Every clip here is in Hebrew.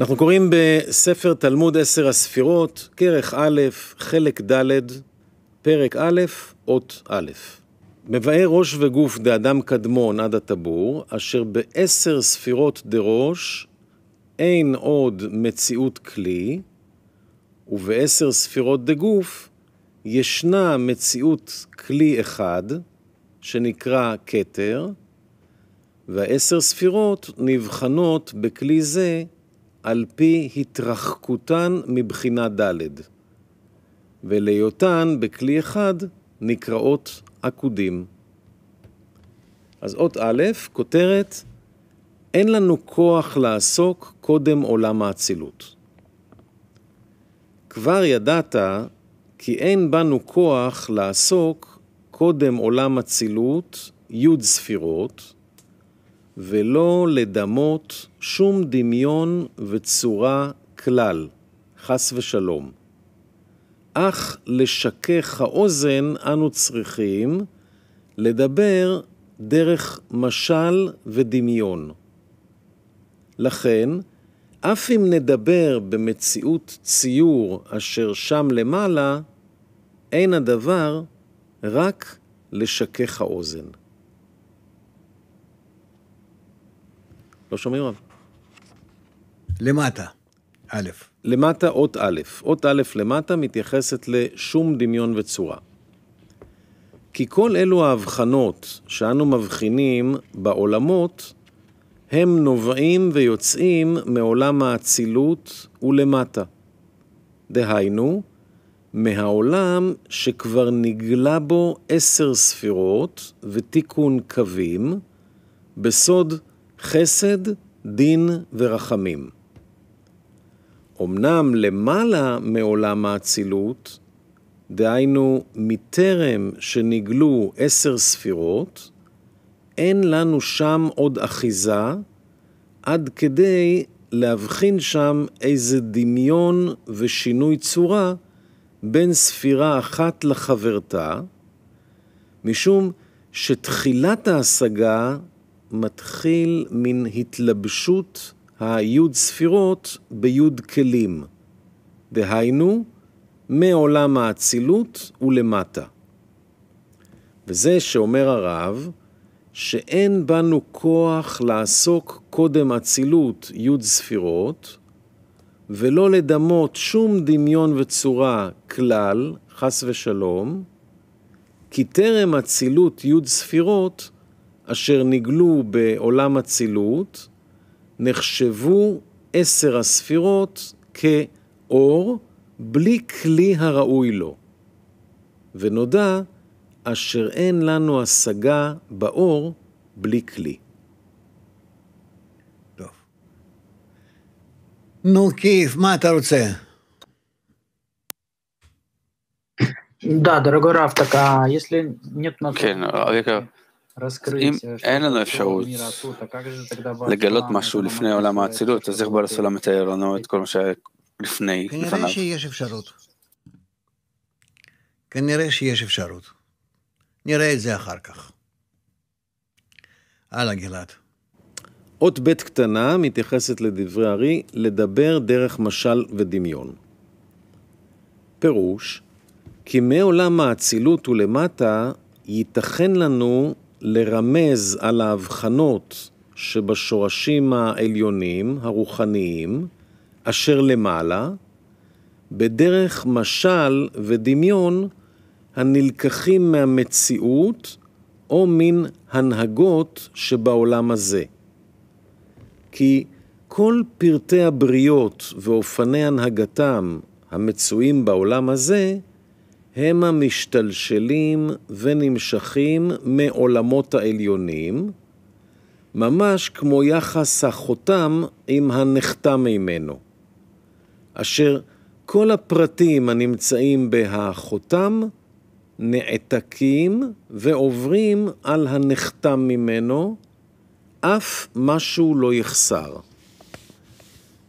אנחנו קוראים בספר תלמוד עשר הספירות, כרך א', חלק ד', פרק א', אות א'. מבאר ראש וגוף דאדם קדמון עד הטבור, אשר בעשר ספירות דראש אין עוד מציאות כלי, ובעשר ספירות דגוף ישנה מציאות כלי אחד, שנקרא כתר, והעשר ספירות נבחנות בכלי זה על פי התרחקותן מבחינה ד', ולהיותן בכלי אחד נקראות עקודים. אז אות א', כותרת, אין לנו כוח לעסוק קודם עולם האצילות. כבר ידעת כי אין בנו כוח לעסוק קודם עולם אצילות, י' ספירות, ולא לדמות שום דמיון וצורה כלל, חס ושלום. אך לשכך האוזן אנו צריכים לדבר דרך משל ודמיון. לכן, אף אם נדבר במציאות ציור אשר שם למעלה, אין הדבר רק לשכך האוזן. לא שומעים רב. למטה, א'. למטה אות א'. אות א' למטה מתייחסת לשום דמיון וצורה. כי כל אלו ההבחנות שאנו מבחינים בעולמות, הם נובעים ויוצאים מעולם האצילות ולמטה. דהיינו, מהעולם שכבר נגלה בו עשר ספירות ותיקון קווים, בסוד חסד, דין ורחמים. אמנם למעלה מעולם האצילות, דהיינו מטרם שנגלו עשר ספירות, אין לנו שם עוד אחיזה, עד כדי להבחין שם איזה דמיון ושינוי צורה בין ספירה אחת לחברתה, משום שתחילת ההשגה מתחיל מן התלבשות היוד ספירות ביוד כלים. דהיינו, מעולם האצילות ולמטה. וזה שאומר הרב, שאין בנו כוח לעסוק קודם אצילות יוד ספירות, ולא לדמות שום דמיון וצורה כלל, חס ושלום, כי טרם אצילות יוד ספירות אשר נגלו בעולם אצילות, נחשבו עשר הספירות כאור בלי כלי הראוי לו. ונודע אשר אין לנו השגה באור בלי כלי. טוב. נו, כיף, מה אתה רוצה? Да, дорогой Раф, так а если нет... Окей, okay, אם э, אין לנו אפשרות לגלות משהו לפני עולם האצילות, אז איך בעל הסולם מתאר לנו את כל מה שהיה לפני, לפניו? כנראה שיש אפשרות. כנראה שיש אפשרות. נראה את זה אחר כך. הלאה, גלעד. אות ב' קטנה מתייחסת לדברי ארי לדבר דרך משל ודמיון. פירוש, כי מעולם האצילות ולמטה ייתכן לנו לרמז על ההבחנות שבשורשים העליונים, הרוחניים, אשר למעלה, בדרך משל ודמיון הנלקחים מהמציאות או מן הנהגות שבעולם הזה. כי כל פרטי הבריות ואופני הנהגתם המצויים בעולם הזה, הם המשתלשלים ונמשכים מעולמות העליונים, ממש כמו יחס החותם עם הנחתם ממנו, אשר כל הפרטים הנמצאים בהחותם נעתקים ועוברים על הנחתם ממנו, אף משהו לא יחסר.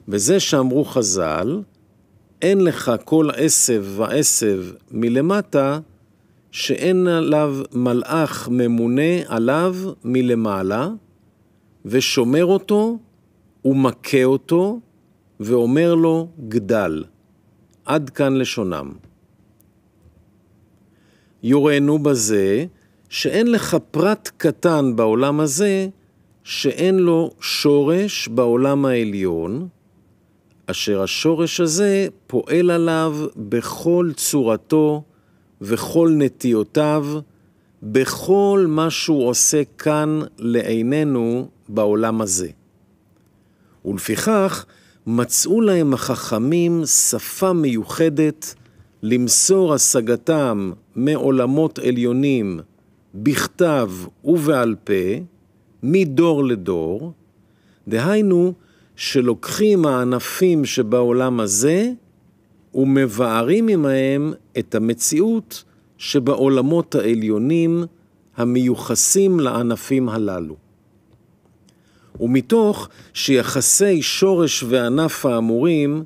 וזה שאמרו חז"ל, אין לך כל עשב ועשב מלמטה, שאין עליו מלאך ממונה עליו מלמעלה, ושומר אותו, ומכה אותו, ואומר לו, גדל. עד כאן לשונם. יורנו בזה שאין לך פרט קטן בעולם הזה שאין לו שורש בעולם העליון, אשר השורש הזה פועל עליו בכל צורתו וכל נטיותיו, בכל מה שהוא עושה כאן לעינינו בעולם הזה. ולפיכך, מצאו להם החכמים שפה מיוחדת למסור השגתם מעולמות עליונים בכתב ובעל פה, מדור לדור, דהיינו, שלוקחים הענפים שבעולם הזה ומבארים עמהם את המציאות שבעולמות העליונים המיוחסים לענפים הללו. ומתוך שיחסי שורש וענף האמורים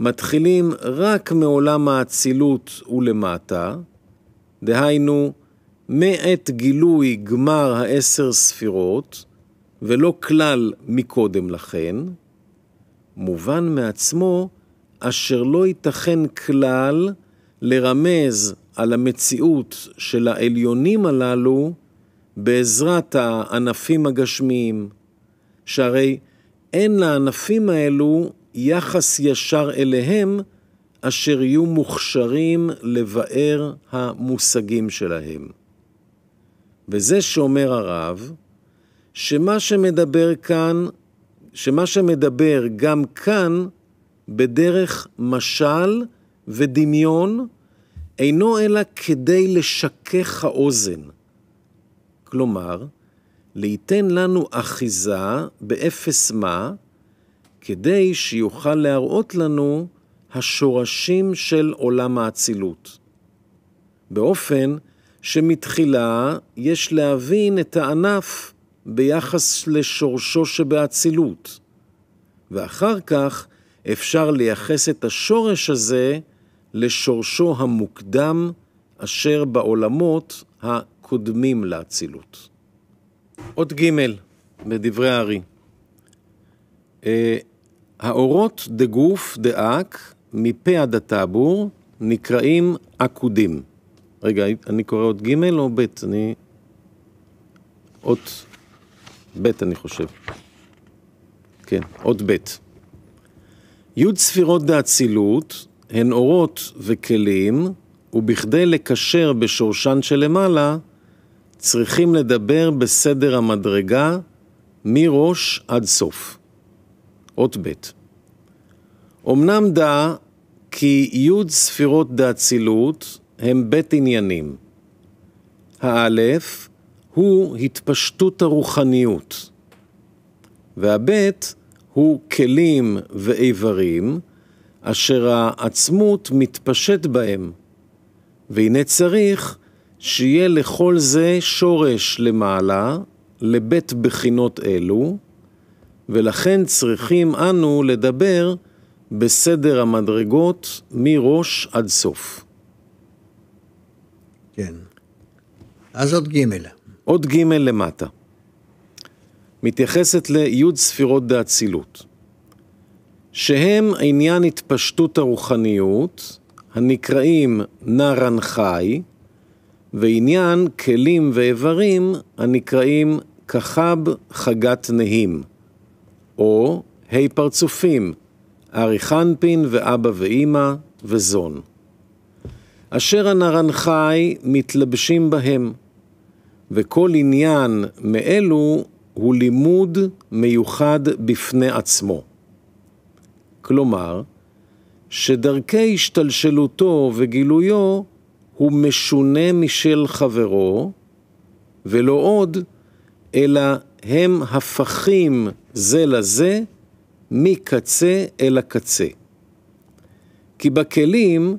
מתחילים רק מעולם האצילות ולמטה, דהיינו, מעת גילוי גמר העשר ספירות, ולא כלל מקודם לכן, מובן מעצמו, אשר לא ייתכן כלל לרמז על המציאות של העליונים הללו בעזרת הענפים הגשמיים, שהרי אין לענפים האלו יחס ישר אליהם, אשר יהיו מוכשרים לבאר המושגים שלהם. וזה שאומר הרב, שמה שמדבר כאן שמה שמדבר גם כאן, בדרך משל ודמיון, אינו אלא כדי לשכך האוזן. כלומר, ליתן לנו אחיזה באפס מה, כדי שיוכל להראות לנו השורשים של עולם האצילות. באופן שמתחילה יש להבין את הענף ביחס לשורשו שבאצילות, ואחר כך אפשר לייחס את השורש הזה לשורשו המוקדם אשר בעולמות הקודמים לאצילות. אות ג' בדברי הארי. אה, האורות דגוף דאק מפה עד הטאבור נקראים עקודים. רגע, אני קורא אות ג' או ב'? אני... אות... ב', אני חושב. כן, עוד ב'. י' ספירות דאצילות הן אורות וכלים, ובכדי לקשר בשורשן שלמעלה, צריכים לדבר בסדר המדרגה מראש עד סוף. אות ב'. אמנם דע כי י' ספירות דאצילות הם בית עניינים. האלף הוא התפשטות הרוחניות, והבית הוא כלים ואיברים אשר העצמות מתפשט בהם, והנה צריך שיהיה לכל זה שורש למעלה, לבית בחינות אלו, ולכן צריכים אנו לדבר בסדר המדרגות מראש עד סוף. כן. אז עוד ג'. עוד ג' למטה. מתייחסת לי' ספירות דאצילות, שהם עניין התפשטות הרוחניות, הנקראים נרן חי, ועניין כלים ואיברים הנקראים כחב חגת נהים, או ה' פרצופים, ארי חנפין ואבא ואימא וזון. אשר הנרנחי מתלבשים בהם, וכל עניין מאלו הוא לימוד מיוחד בפני עצמו. כלומר, שדרכי השתלשלותו וגילויו הוא משונה משל חברו, ולא עוד, אלא הם הפכים זה לזה מקצה אל הקצה. כי בכלים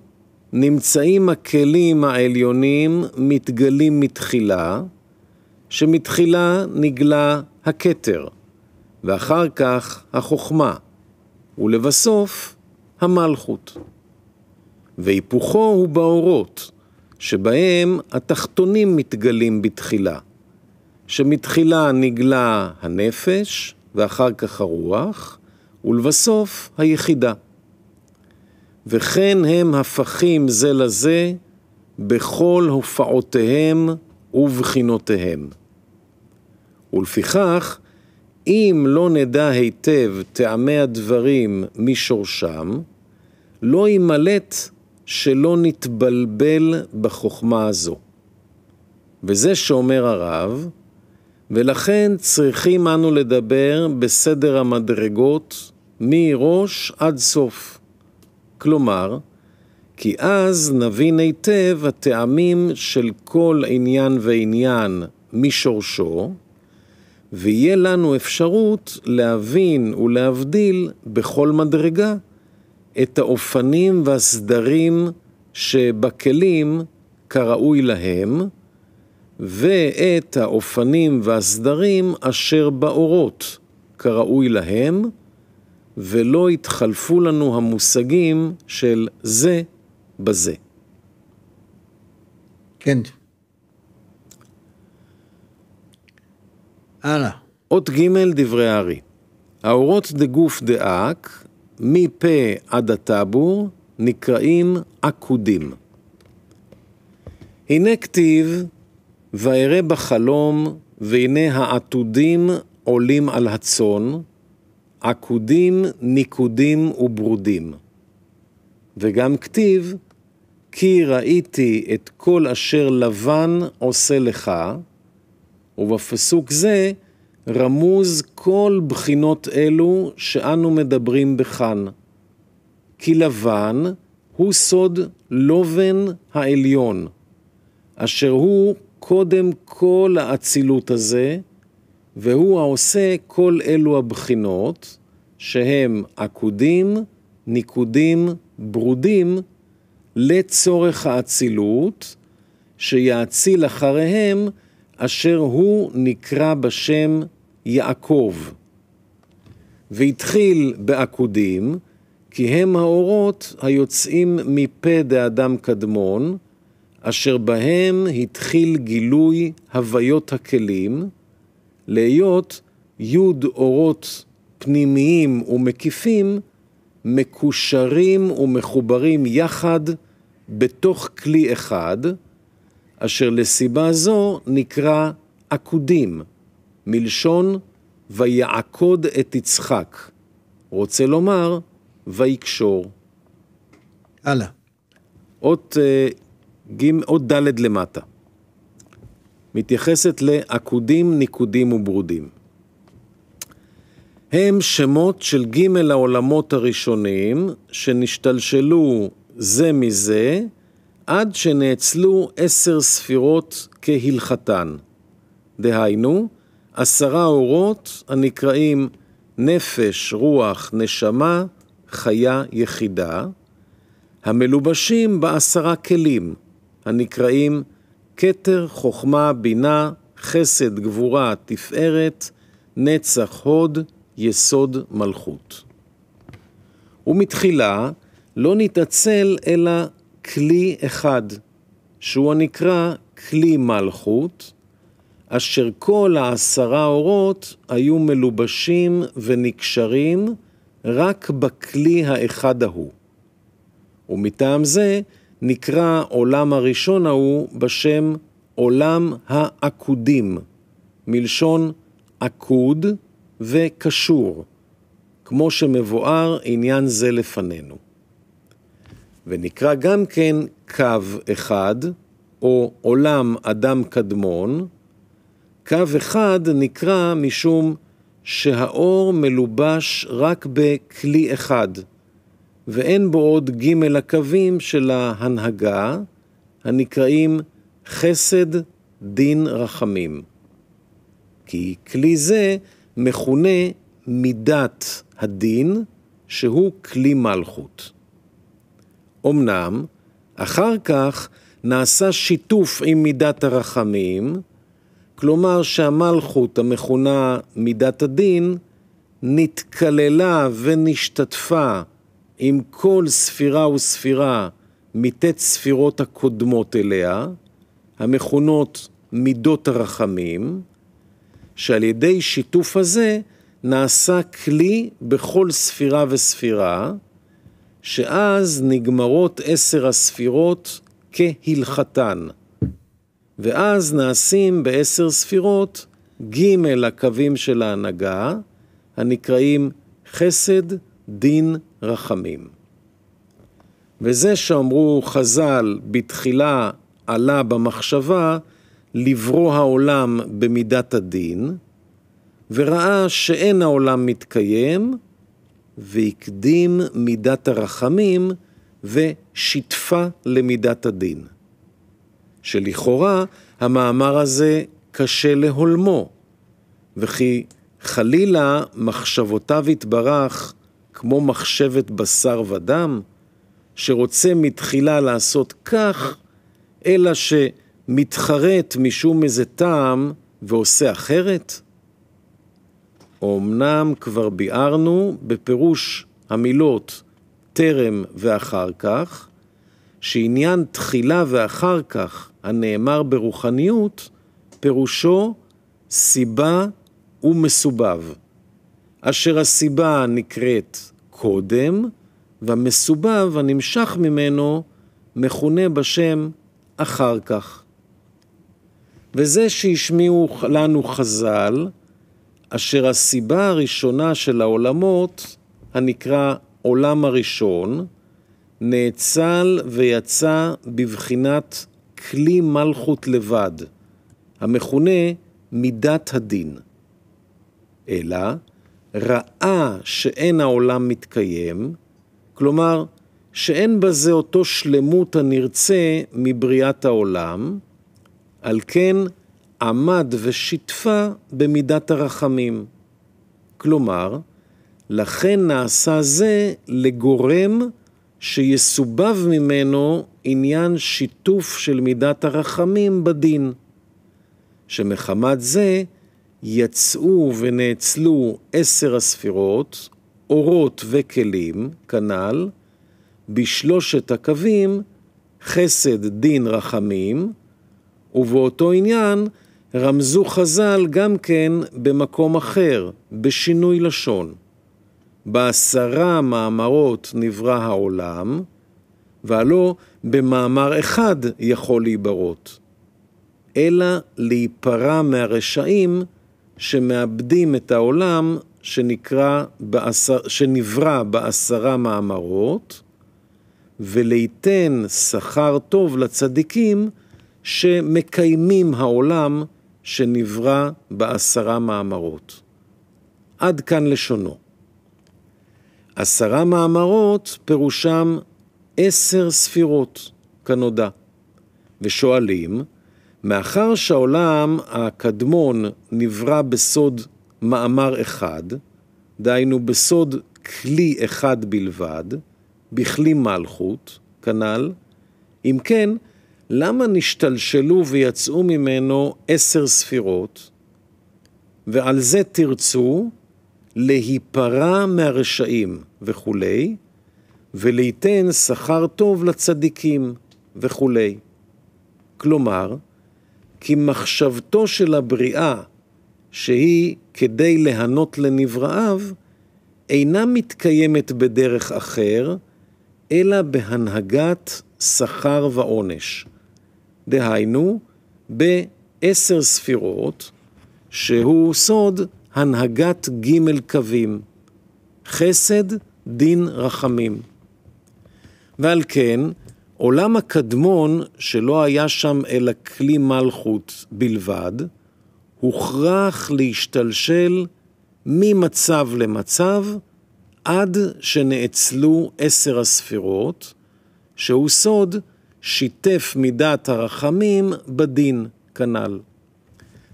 נמצאים הכלים העליונים מתגלים מתחילה, שמתחילה נגלה הכתר, ואחר כך החוכמה, ולבסוף המלכות. והיפוכו הוא באורות, שבהם התחתונים מתגלים בתחילה, שמתחילה נגלה הנפש, ואחר כך הרוח, ולבסוף היחידה. וכן הם הפכים זה לזה בכל הופעותיהם ובחינותיהם. ולפיכך, אם לא נדע היטב טעמי הדברים משורשם, לא יימלט שלא נתבלבל בחוכמה הזו. וזה שאומר הרב, ולכן צריכים אנו לדבר בסדר המדרגות מראש עד סוף. כלומר, כי אז נבין היטב הטעמים של כל עניין ועניין משורשו, ויהיה לנו אפשרות להבין ולהבדיל בכל מדרגה את האופנים והסדרים שבכלים כראוי להם, ואת האופנים והסדרים אשר באורות כראוי להם, ולא יתחלפו לנו המושגים של זה בזה. כן, הלאה. אות ג' דברי הארי. האורות דגוף דאק, מפה עד הטבור, נקראים עקודים. הנה כתיב, ואראה בחלום, והנה העתודים עולים על הצאן, עקודים, ניקודים וברודים. וגם כתיב, כי ראיתי את כל אשר לבן עושה לך, ובפסוק זה רמוז כל בחינות אלו שאנו מדברים בכאן. כי לבן הוא סוד לובן העליון, אשר הוא קודם כל האצילות הזה, והוא העושה כל אלו הבחינות, שהם עקודים, ניקודים, ברודים, לצורך האצילות, שיאציל אחריהם אשר הוא נקרא בשם יעקב. והתחיל בעקודים, כי הם האורות היוצאים מפה דאדם קדמון, אשר בהם התחיל גילוי הוויות הכלים, להיות יוד אורות פנימיים ומקיפים, מקושרים ומחוברים יחד בתוך כלי אחד, אשר לסיבה זו נקרא עקודים, מלשון ויעקוד את יצחק, רוצה לומר ויקשור. הלאה. אות, אה, אות ד' למטה. מתייחסת לעקודים, ניקודים וברודים. הם שמות של ג' העולמות הראשונים שנשתלשלו זה מזה עד שנאצלו עשר ספירות כהלכתן. דהיינו, עשרה אורות הנקראים נפש, רוח, נשמה, חיה יחידה, המלובשים בעשרה כלים, הנקראים כתר, חוכמה, בינה, חסד, גבורה, תפארת, נצח, הוד, יסוד, מלכות. ומתחילה לא נתעצל אלא כלי אחד, שהוא הנקרא כלי מלכות, אשר כל העשרה אורות היו מלובשים ונקשרים רק בכלי האחד ההוא. ומטעם זה נקרא עולם הראשון ההוא בשם עולם העקודים, מלשון עקוד וקשור, כמו שמבואר עניין זה לפנינו. ונקרא גם כן קו אחד, או עולם אדם קדמון, קו אחד נקרא משום שהאור מלובש רק בכלי אחד, ואין בו עוד ג' הקווים של ההנהגה, הנקראים חסד דין רחמים. כי כלי זה מכונה מידת הדין, שהוא כלי מלכות. אמנם, אחר כך נעשה שיתוף עם מידת הרחמים, כלומר שהמלכות המכונה מידת הדין נתקללה ונשתתפה עם כל ספירה וספירה מטת ספירות הקודמות אליה, המכונות מידות הרחמים, שעל ידי שיתוף הזה נעשה כלי בכל ספירה וספירה, שאז נגמרות עשר הספירות כהלכתן, ואז נעשים בעשר ספירות ג' הקווים של ההנהגה, הנקראים חסד, דין, רחמים. וזה שאמרו חז"ל בתחילה עלה במחשבה לברוא העולם במידת הדין, וראה שאין העולם מתקיים, והקדים מידת הרחמים ושיתפה למידת הדין. שלכאורה המאמר הזה קשה להולמו, וכי חלילה מחשבותיו יתברך כמו מחשבת בשר ודם, שרוצה מתחילה לעשות כך, אלא שמתחרט משום איזה טעם ועושה אחרת? אמנם כבר ביארנו בפירוש המילות טרם ואחר כך, שעניין תחילה ואחר כך הנאמר ברוחניות, פירושו סיבה ומסובב, אשר הסיבה נקראת קודם, והמסובב הנמשך ממנו מכונה בשם אחר כך. וזה שהשמיעו לנו חז"ל, אשר הסיבה הראשונה של העולמות, הנקרא עולם הראשון, נאצל ויצא בבחינת כלי מלכות לבד, המכונה מידת הדין. אלא ראה שאין העולם מתקיים, כלומר, שאין בזה אותו שלמות הנרצה מבריאת העולם, על כן עמד ושיתפה במידת הרחמים. כלומר, לכן נעשה זה לגורם שיסובב ממנו עניין שיתוף של מידת הרחמים בדין, שמחמת זה יצאו ונאצלו עשר הספירות, אורות וכלים, כנ"ל, בשלושת הקווים, חסד, דין, רחמים, ובאותו עניין רמזו חז"ל גם כן במקום אחר, בשינוי לשון. בעשרה מאמרות נברא העולם, והלא במאמר אחד יכול להיברות, אלא להיפרע מהרשעים שמאבדים את העולם שנקרא בעשר, שנברא בעשרה מאמרות, וליתן שכר טוב לצדיקים שמקיימים העולם שנברא בעשרה מאמרות. עד כאן לשונו. עשרה מאמרות פירושם עשר ספירות, כנודע. ושואלים, מאחר שהעולם הקדמון נברא בסוד מאמר אחד, דהיינו בסוד כלי אחד בלבד, בכלי מלכות, כנ"ל, אם כן, למה נשתלשלו ויצאו ממנו עשר ספירות, ועל זה תרצו להיפרע מהרשעים וכולי, וליתן שכר טוב לצדיקים וכולי. כלומר, כי מחשבתו של הבריאה, שהיא כדי להנות לנבראיו, אינה מתקיימת בדרך אחר, אלא בהנהגת שכר ועונש. דהיינו בעשר ספירות, שהוא סוד הנהגת ג' קווים, חסד, דין, רחמים. ועל כן, עולם הקדמון, שלא היה שם אלא כלי מלכות בלבד, הוכרח להשתלשל ממצב למצב עד שנאצלו עשר הספירות, שהוא סוד שיתף מידת הרחמים בדין כנ"ל.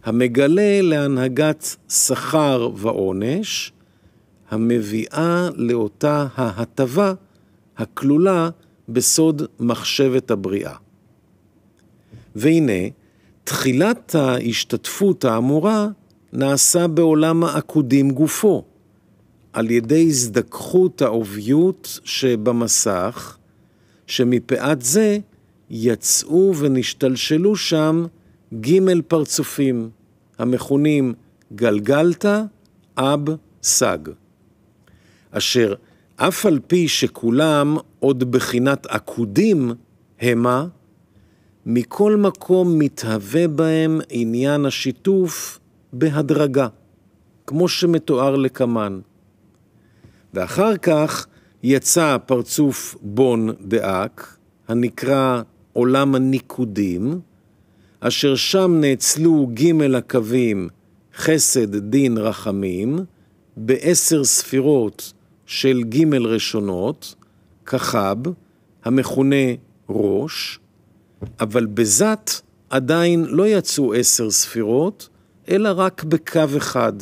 המגלה להנהגת שכר ועונש, המביאה לאותה ההטבה הכלולה בסוד מחשבת הבריאה. והנה, תחילת ההשתתפות האמורה נעשה בעולם העקודים גופו, על ידי הזדככות העוביות שבמסך, שמפאת זה יצאו ונשתלשלו שם ג' פרצופים, המכונים גלגלתא אב סג, אשר אף על פי שכולם עוד בחינת עקודים המה, מכל מקום מתהווה בהם עניין השיתוף בהדרגה, כמו שמתואר לקמן. ואחר כך יצא פרצוף בון דאק, הנקרא עולם הניקודים, אשר שם נאצלו ג' הקווים חסד, דין, רחמים, בעשר ספירות של ג' ראשונות, כחב, המכונה ראש, אבל בזת עדיין לא יצאו עשר ספירות, אלא רק בקו אחד.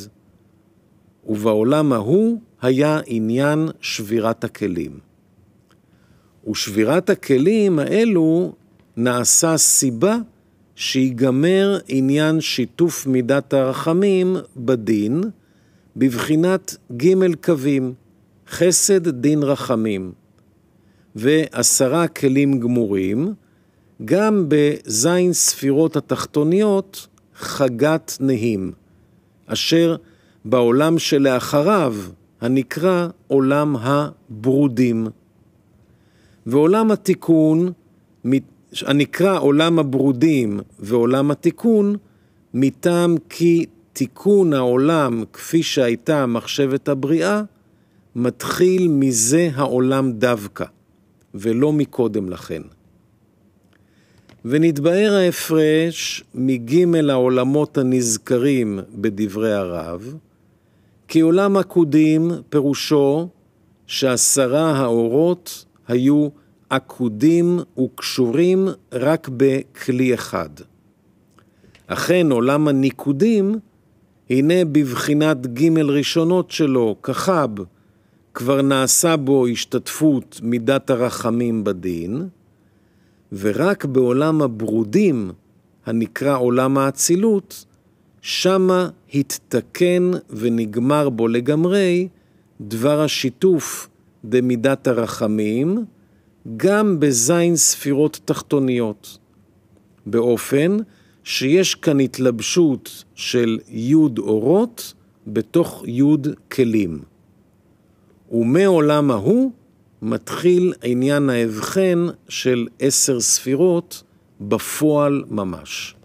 ובעולם ההוא היה עניין שבירת הכלים. ושבירת הכלים האלו נעשה סיבה שיגמר עניין שיתוף מידת הרחמים בדין, בבחינת ג' קווים, חסד דין רחמים, ועשרה כלים גמורים, גם בזין ספירות התחתוניות, חגת נהים, אשר בעולם שלאחריו הנקרא עולם הברודים. ועולם התיקון מת... הנקרא עולם הברודים ועולם התיקון, מטעם כי תיקון העולם כפי שהייתה מחשבת הבריאה, מתחיל מזה העולם דווקא, ולא מקודם לכן. ונתבהר ההפרש מג' העולמות הנזכרים בדברי הרב, כי עולם עקודים פירושו שעשרה האורות היו עקודים וקשורים רק בכלי אחד. אכן עולם הניקודים, הנה בבחינת ג' ראשונות שלו, כחב, כבר נעשה בו השתתפות מידת הרחמים בדין, ורק בעולם הברודים, הנקרא עולם האצילות, שמה התתקן ונגמר בו לגמרי דבר השיתוף דמידת הרחמים, גם בזין ספירות תחתוניות, באופן שיש כאן התלבשות של יוד אורות בתוך יוד כלים. ומעולם ההוא מתחיל עניין ההבחן של עשר ספירות בפועל ממש.